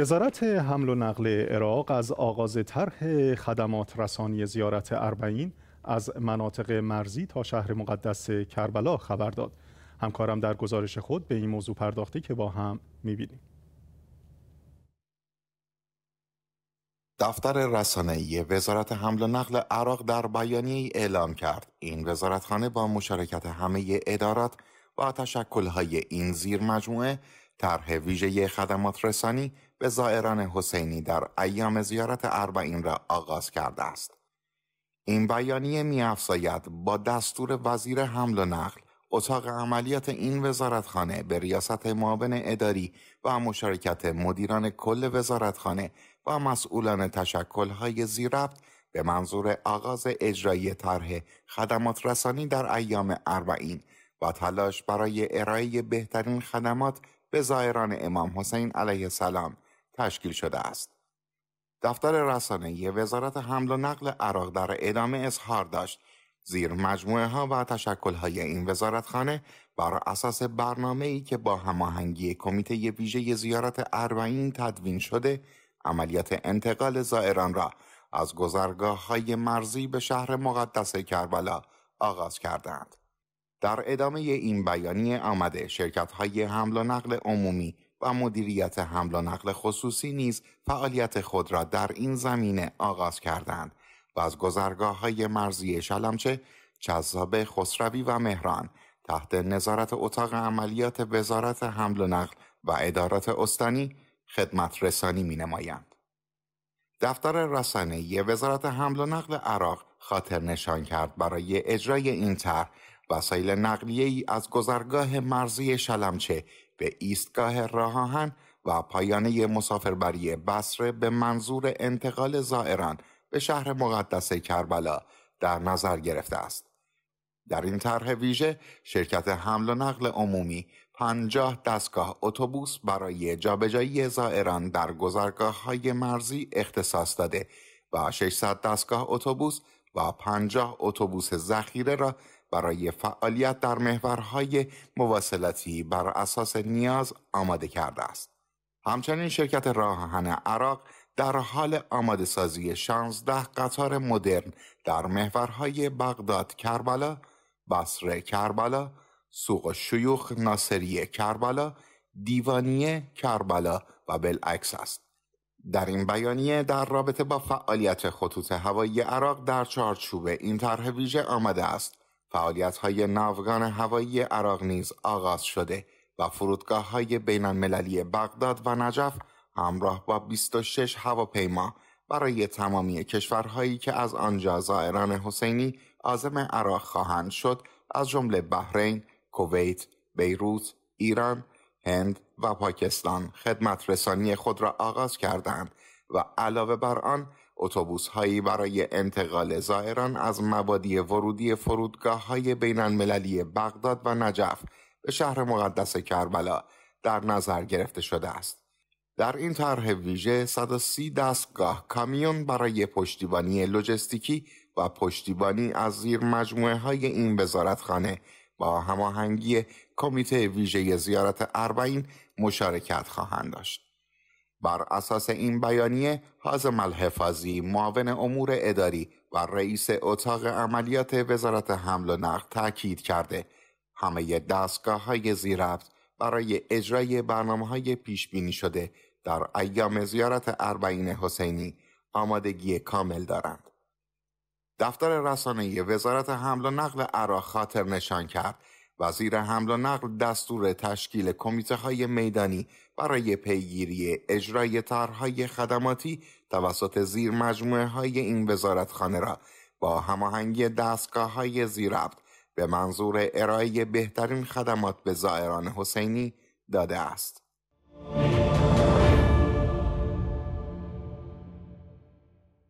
وزارت حمل و نقل عراق از آغاز طرح خدمات رسانی زیارت اربعین از مناطق مرزی تا شهر مقدس کربلا خبر داد. همکارم در گزارش خود به این موضوع پرداخته که با هم می‌بینیم. دفتر رسانه‌ای وزارت حمل و نقل عراق در بیانیه اعلام کرد این وزارتخانه با مشارکت همه ادارات و تشکل‌های این زیر مجموعه طرح ویژه خدمات رسانی به زائران حسینی در ایام زیارت اربعین را آغاز کرده است. این بیانیه میافزاید با دستور وزیر حمل و نقل اتاق عملیات این وزارتخانه به ریاست معاون اداری و مشارکت مدیران کل وزارتخانه و مسئولان تشکلهای زیربط به منظور آغاز اجرایی طرح خدمات رسانی در ایام اربعین و تلاش برای ارائه بهترین خدمات به زائران امام حسین علیه السلام تشکیل شده است. دفتر رسانه وزارت حمل و نقل عراق در ادامه اظهار داشت زیر مجموعه ها و تشکل های این وزارتخانه بر اساس برنامه ای که با هماهنگی کمیته ویژه زیارت اربعین تدوین شده عملیات انتقال زائران را از گذرگاه های مرزی به شهر مقدس کربلا آغاز کردند. در ادامه این بیانیه آمده شرکت های حمل و نقل عمومی و مدیریت حمل و نقل خصوصی نیز فعالیت خود را در این زمینه آغاز کردند و از گذرگاه های مرزی شلمچه، چذابه خسروی و مهران تحت نظارت اتاق عملیات وزارت حمل و نقل و ادارات استانی خدمت رسانی می نمایند. دفتر رسانه وزارت حمل و نقل عراق خاطر نشان کرد برای اجرای این طرح وسایل نقلیه ای از گذرگاه مرزی شلمچه به ایستگاه راهان و پایانه مسافربری بسره به منظور انتقال زائران به شهر مقدس کربلا در نظر گرفته است. در این طرح ویژه شرکت حمل و نقل عمومی پنجاه دستگاه اتوبوس برای جابجایی زائران در گذرگاه های مرزی اختصاص داده و 600 دستگاه اتوبوس و 50 اتوبوس ذخیره را برای فعالیت در محورهای مواصلاتی بر اساس نیاز آماده کرده است. همچنین شرکت راهن عراق در حال آماده سازی 16 قطار مدرن در محورهای بغداد کربلا، بصره کربلا، سوق شیوخ ناصری کربلا، دیوانیه کربلا و بالعکس است. در این بیانیه در رابطه با فعالیت خطوط هوایی عراق در چارچوب این طرح ویژه آمده است های ناوگان هوایی عراق نیز آغاز شده و فرودگاه های بین المللی بغداد و نجف همراه با 26 هواپیما برای تمامی کشورهایی که از آنجا زائران حسینی آزم عراق خواهند شد از جمله بحرین، کویت، بیروت، ایران، هند و پاکستان خدمت رسانی خود را آغاز کردند و علاوه بر آن اتوبوس هایی برای انتقال زائران از مبادی ورودی فرودگاه های بین المللی بغداد و نجف به شهر مقدس کربلا در نظر گرفته شده است. در این طرح ویژه 130 دستگاه کامیون برای پشتیبانی لوجستیکی و پشتیبانی از زیر مجموعه های این وزارتخانه با هماهنگی کمیته ویژه زیارت اربعین مشارکت خواهند داشت. بر اساس این بیانیه حازم الحفاظی معاون امور اداری و رئیس اتاق عملیات وزارت حمل و نقل تاکید کرده همه دستگاه های زیرفت برای اجرای برنامه های پیش بینی شده در ایام زیارت اربعین حسینی آمادگی کامل دارند. دفتر رسانه وزارت حمل و نقل عراق خاطر نشان کرد وزیر حمل و نقل دستور تشکیل کمیته های میدانی برای پیگیری اجرای طرحهای خدماتی توسط زیر مجموعه های این وزارتخانه را با هماهنگی دستگاه های زیربط به منظور ارائه بهترین خدمات به زائران حسینی داده است.